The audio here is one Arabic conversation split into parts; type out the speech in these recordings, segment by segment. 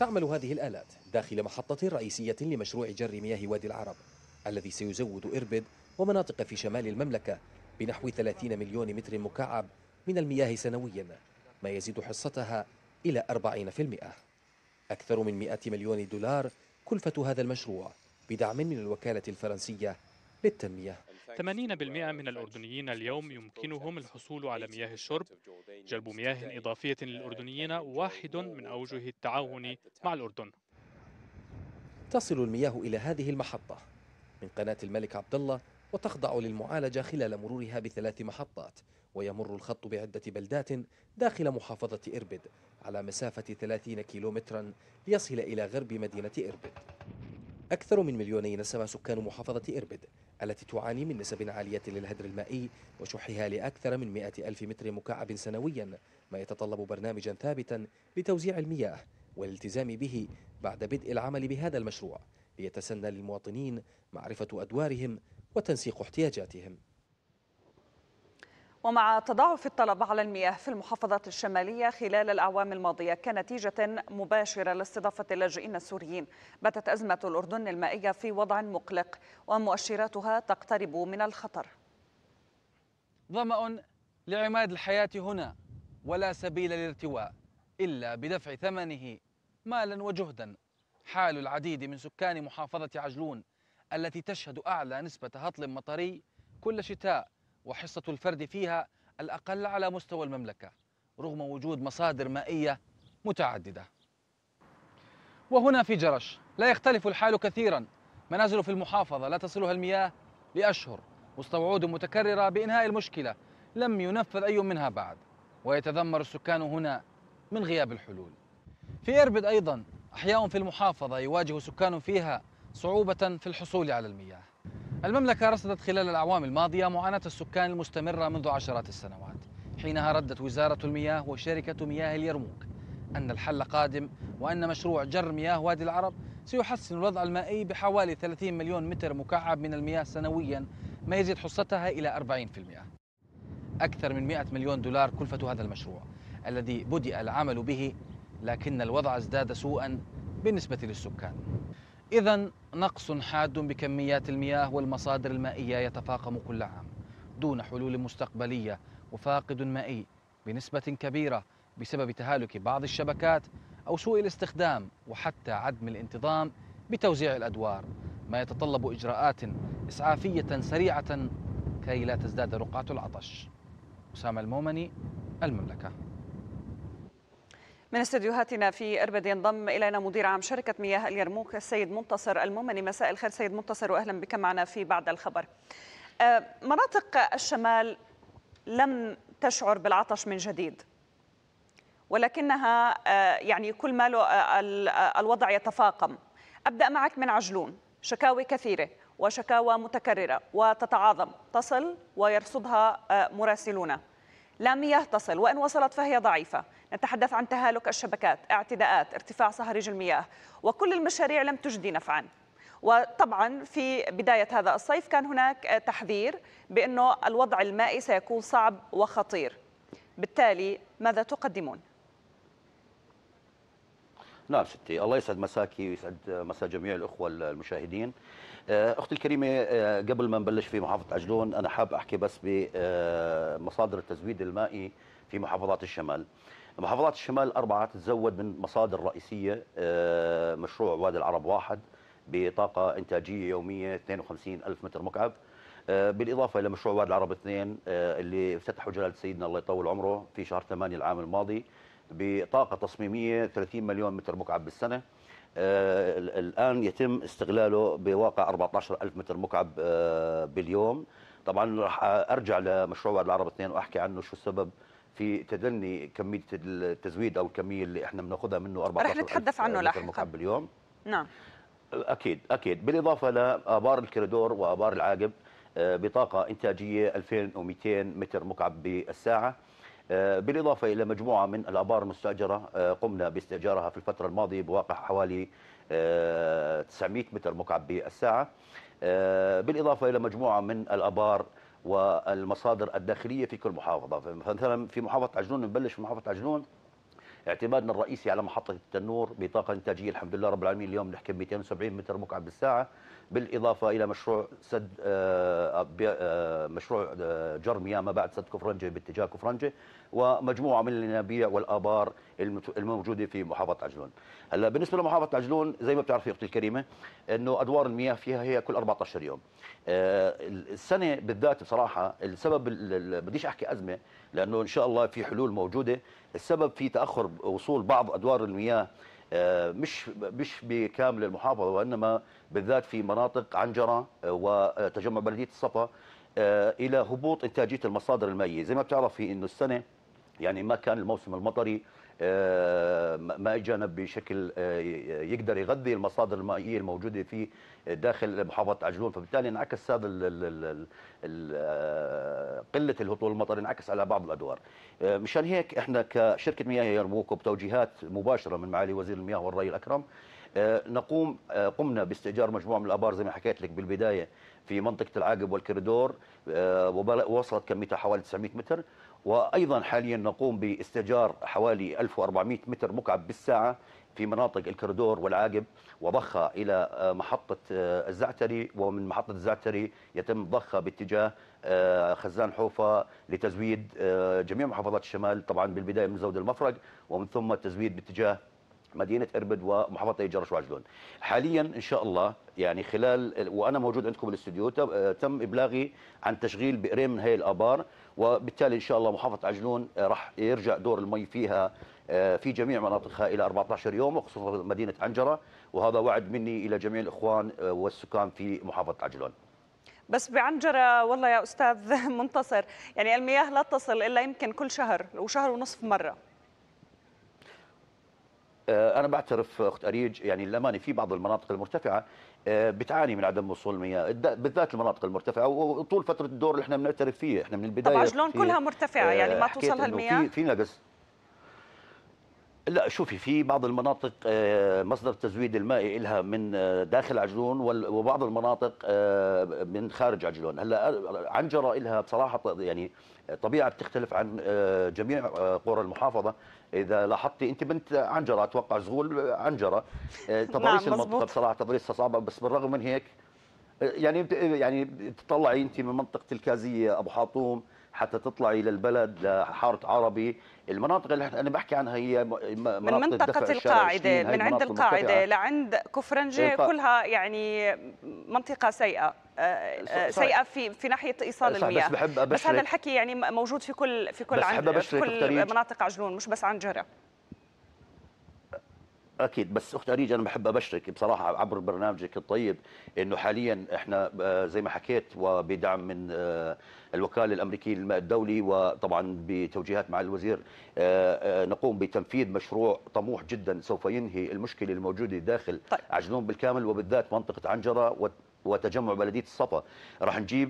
تعمل هذه الآلات داخل محطة رئيسية لمشروع جر مياه وادي العرب الذي سيزود إربد ومناطق في شمال المملكة بنحو 30 مليون متر مكعب من المياه سنويا ما يزيد حصتها إلى 40% أكثر من 100 مليون دولار كلفة هذا المشروع بدعم من الوكالة الفرنسية للتنمية 80% من الأردنيين اليوم يمكنهم الحصول على مياه الشرب جلب مياه إضافية للأردنيين واحد من أوجه التعاون مع الأردن تصل المياه إلى هذه المحطة من قناة الملك عبد الله وتخضع للمعالجة خلال مرورها بثلاث محطات ويمر الخط بعدة بلدات داخل محافظة إربد على مسافة 30 كيلومترا ليصل إلى غرب مدينة إربد أكثر من مليوني نسمة سكان محافظة إربد التي تعاني من نسب عالية للهدر المائي وشحها لأكثر من مئة ألف متر مكعب سنويا ما يتطلب برنامجا ثابتا لتوزيع المياه والالتزام به بعد بدء العمل بهذا المشروع ليتسنى للمواطنين معرفة أدوارهم وتنسيق احتياجاتهم ومع تضاعف الطلب على المياه في المحافظات الشمالية خلال الأعوام الماضية كنتيجة مباشرة لاستضافة اللاجئين السوريين باتت أزمة الأردن المائية في وضع مقلق ومؤشراتها تقترب من الخطر ظمأ لعماد الحياة هنا ولا سبيل للارتواء إلا بدفع ثمنه مالا وجهدا حال العديد من سكان محافظة عجلون التي تشهد أعلى نسبة هطل مطري كل شتاء وحصة الفرد فيها الأقل على مستوى المملكة رغم وجود مصادر مائية متعددة وهنا في جرش لا يختلف الحال كثيرا منازل في المحافظة لا تصلها المياه لأشهر مستوعود متكررة بإنهاء المشكلة لم ينفذ أي منها بعد ويتذمر السكان هنا من غياب الحلول في إربد أيضا أحياء في المحافظة يواجه سكان فيها صعوبة في الحصول على المياه المملكة رصدت خلال الأعوام الماضية معاناة السكان المستمرة منذ عشرات السنوات حينها ردت وزارة المياه وشركة مياه اليرموك أن الحل قادم وأن مشروع جر مياه وادي العرب سيحسن الوضع المائي بحوالي 30 مليون متر مكعب من المياه سنويا ما يزيد حصتها إلى 40% أكثر من 100 مليون دولار كلفة هذا المشروع الذي بدأ العمل به لكن الوضع ازداد سوءا بالنسبة للسكان إذا نقص حاد بكميات المياه والمصادر المائية يتفاقم كل عام دون حلول مستقبلية وفاقد مائي بنسبة كبيرة بسبب تهالك بعض الشبكات أو سوء الاستخدام وحتى عدم الانتظام بتوزيع الأدوار ما يتطلب إجراءات إسعافية سريعة كي لا تزداد رقعة العطش أسامة المومني المملكة من استديوهاتنا في اربد ينضم الينا مدير عام شركه مياه اليرموك السيد منتصر المؤمني مساء الخير سيد منتصر واهلا بك معنا في بعد الخبر. أه، مناطق الشمال لم تشعر بالعطش من جديد ولكنها أه، يعني كل ما أه، الوضع يتفاقم. ابدا معك من عجلون شكاوي كثيره وشكاوى متكرره وتتعاظم تصل ويرصدها مراسلونا لا مياه تصل وان وصلت فهي ضعيفه. نتحدث عن تهالك الشبكات اعتداءات ارتفاع صهاريج المياه وكل المشاريع لم تجدي نفعا وطبعا في بداية هذا الصيف كان هناك تحذير بأنه الوضع المائي سيكون صعب وخطير بالتالي ماذا تقدمون؟ نعم ستي الله يسعد مساكي ويسعد مسا جميع الاخوه المشاهدين أه، اختي الكريمه أه، قبل ما نبلش في محافظه عجلون انا حاب احكي بس بمصادر التزويد المائي في محافظات الشمال محافظات الشمال الأربعة تتزود من مصادر رئيسية آه، مشروع وادي العرب واحد بطاقة إنتاجية يومية 52 ألف متر مكعب آه، بالإضافة إلى مشروع وادي العرب اثنين آه، اللي افتتحه جلالة سيدنا الله يطول عمره في شهر ثمانية العام الماضي بطاقة تصميمية 30 مليون متر مكعب بالسنة الآن يتم استغلاله بواقع 14 ألف متر مكعب باليوم طبعا راح أرجع لمشروع وادي العرب اثنين وأحكي عنه شو السبب في تدني كميه التزويد او الكميه اللي احنا بناخذها منه 14 رح نتحدث عنه لاحقا باليوم نعم اكيد اكيد بالاضافه لابار الكريدور وابار العاقب آه، بطاقه انتاجيه 2200 متر مكعب بالساعه آه، بالاضافه الى مجموعه من الابار المستاجره آه، قمنا باستئجارها في الفتره الماضيه بواقع حوالي 900 متر مكعب بالساعه بالاضافه الى مجموعه من الابار والمصادر الداخليه في كل محافظه فمثلا في محافظه عجلون نبلش في محافظه عجلون اعتمادنا الرئيسي على محطه التنور بطاقه انتاجيه الحمد لله رب العالمين اليوم نحكي 270 متر مكعب بالساعه بالاضافه الى مشروع سد آه، آه، مشروع جر مياه ما بعد سد كفرنجه باتجاه كفرنجه ومجموعه من الينابيع والابار الموجوده في محافظه عجلون. هلا بالنسبه لمحافظه عجلون زي ما بتعرفي اختي الكريمه انه ادوار المياه فيها هي كل 14 يوم. آه، السنه بالذات بصراحه السبب بديش احكي ازمه لانه ان شاء الله في حلول موجوده السبب في تاخر وصول بعض ادوار المياه آه، مش مش بكامل المحافظه وانما بالذات في مناطق عنجره آه، وتجمع بلديه الصفا آه، الى هبوط انتاجيه المصادر المائيه زي ما بتعرف في انه السنه يعني ما كان الموسم المطري آه، ماء جنب بشكل آه، يقدر يغذي المصادر المائيه الموجوده في داخل محافظه عجلون فبالتالي انعكس هذا ال ال آه، قله الهطول المطري انعكس على بعض الادوار مشان هيك احنا كشركه مياه يرموك وبتوجيهات مباشره من معالي وزير المياه والري الاكرم آه، نقوم آه، قمنا باستئجار مجموعه من الابار زي ما حكيت لك بالبدايه في منطقه العاقب والكريدور آه، ووصلت كميتها حوالي 900 متر وايضا حاليا نقوم باستئجار حوالي 1400 متر مكعب بالساعه في مناطق الكردور والعاقب وضخها الى محطه الزعتري ومن محطه الزعتري يتم ضخها باتجاه خزان حوفه لتزويد جميع محافظات الشمال طبعا بالبدايه من زود المفرق ومن ثم التزويد باتجاه مدينه اربد ومحافظه جرش وعجلون حاليا ان شاء الله يعني خلال وانا موجود عندكم بالاستديو آه، تم ابلاغي عن تشغيل بئرين من هي الابار وبالتالي ان شاء الله محافظه عجلون آه، راح يرجع دور المي فيها آه، في جميع مناطقها الى 14 يوم وخصوصا مدينه عنجره وهذا وعد مني الى جميع الاخوان والسكان في محافظه عجلون بس بعنجرة والله يا أستاذ منتصر يعني المياه لا تصل إلا يمكن كل شهر وشهر ونصف مرة آه، انا بعترف اخت اريج يعني الاماني في بعض المناطق المرتفعه آه، بتعاني من عدم وصول المياه بالذات المناطق المرتفعه وطول فتره الدور اللي احنا بنعترف فيه احنا من البدايه طبعا عجلون كلها مرتفعه يعني ما آه، توصلها المياه في نقص لا شوفي في بعض المناطق آه، مصدر التزويد المائي لها من آه، داخل عجلون وبعض المناطق آه، من خارج عجلون هلا عنجره لها بصراحه يعني طبيعه بتختلف عن جميع قرى المحافظه اذا لاحظتي انت بنت عنجره اتوقع زغول عنجره نعم، تضاريس المنطقه بصراحه تضاريسها صعبه بس بالرغم من هيك يعني يعني تطلعي انت من منطقه الكازيه ابو حاطوم حتى تطلعي للبلد لحاره عربي المناطق اللي انا بحكي عنها هي مناطق من منطقه القاعده من عند القاعده لعند كفرنجه ف... كلها يعني منطقه سيئه آه، آه، سيئه في في ناحيه ايصال المياه بس, بحب أبشرك. بس هذا الحكي يعني موجود في كل في كل عند كل مناطق عجلون مش بس عند جره اكيد بس اخت اريج انا بحب ابشرك بصراحه عبر برنامجك الطيب انه حاليا احنا آه، زي ما حكيت وبدعم من آه، الوكاله الامريكيه للماء الدولي وطبعا بتوجيهات مع الوزير آه، نقوم بتنفيذ مشروع طموح جدا سوف ينهي المشكله الموجوده داخل طيب. عجلون بالكامل وبالذات منطقه عنجره وتجمع بلديه الصفا راح نجيب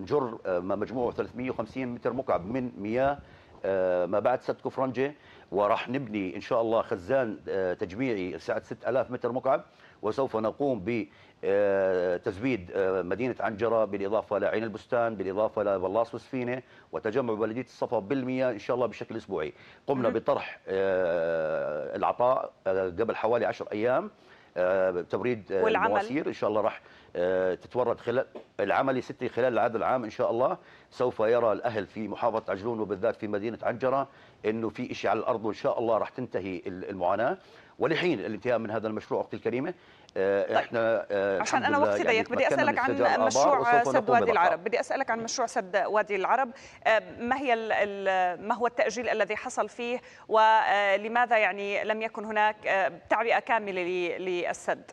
نجر مجموعه 350 متر مكعب من مياه آه، ما بعد سد كفرنجه وراح نبني ان شاء الله خزان آه، تجميعي لسعه 6000 متر مكعب وسوف نقوم بتزويد آه، مدينه عنجره بالاضافه لعين البستان بالاضافه لبلاص وسفينه وتجمع بلديه الصفا بالمياه ان شاء الله بشكل اسبوعي قمنا بطرح العطاء قبل حوالي 10 ايام آه، تبريد آه، المواسير ان شاء الله راح آه، تتورد خلال العمل ستي خلال هذا العام ان شاء الله سوف يرى الاهل في محافظه عجلون وبالذات في مدينه عنجره انه في شيء على الارض وان شاء الله راح تنتهي المعاناه ولحين الانتهاء من هذا المشروع اختي الكريمه آه، طيب. احنا آه، عشان انا وقتي ضيق يعني بدي اسالك عن مشروع سد وادي العرب بدي اسالك عن مشروع سد وادي العرب ما هي ما هو التاجيل الذي حصل فيه ولماذا آه، يعني لم يكن هناك تعبئه كامله للسد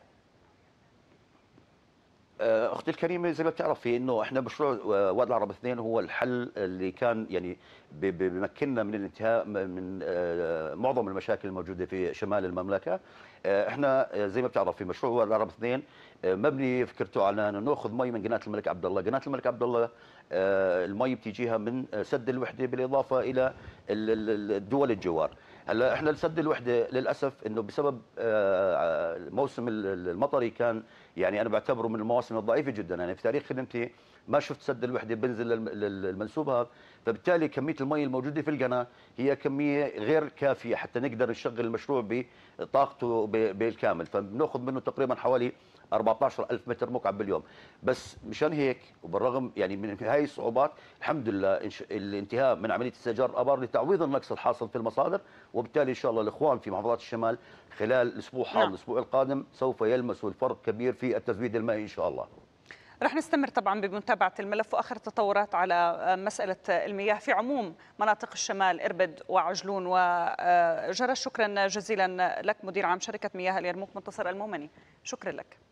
آه، اختي الكريمه زي ما بتعرفي انه احنا مشروع آه، واد العرب اثنين هو الحل اللي كان يعني بمكننا من الانتهاء من آه، معظم المشاكل الموجوده في شمال المملكه احنا زي ما بتعرفي مشروع واد العرب اثنين مبني فكرته على انه ناخذ مي من قناه الملك عبد الله، قناه الملك عبد الله المي بتيجيها من سد الوحده بالاضافه الى الدول الجوار. هلا احنا السد الوحده للاسف انه بسبب آه، آه، الموسم المطري كان يعني انا بعتبره من المواسم الضعيفه جدا يعني في تاريخ خدمتي ما شفت سد الوحده بنزل للمنسوب هذا فبالتالي كميه المي الموجوده في القناه هي كميه غير كافيه حتى نقدر نشغل المشروع بطاقته بالكامل فبناخذ منه تقريبا حوالي 14000 متر مكعب باليوم بس مشان هيك وبالرغم يعني من هاي الصعوبات الحمد لله الانتهاء من عمليه استئجار الابار لتعويض النقص الحاصل في المصادر وبالتالي ان شاء الله الاخوان في محافظات الشمال خلال الاسبوع حال نعم. الاسبوع القادم سوف يلمسوا الفرق كبير في التزويد المائي ان شاء الله رح نستمر طبعا بمتابعة الملف وآخر التطورات على آه، مسألة المياه في عموم مناطق الشمال إربد وعجلون وجرش آه، شكرا جزيلا لك مدير عام شركة مياه اليرموك منتصر المومني شكرا لك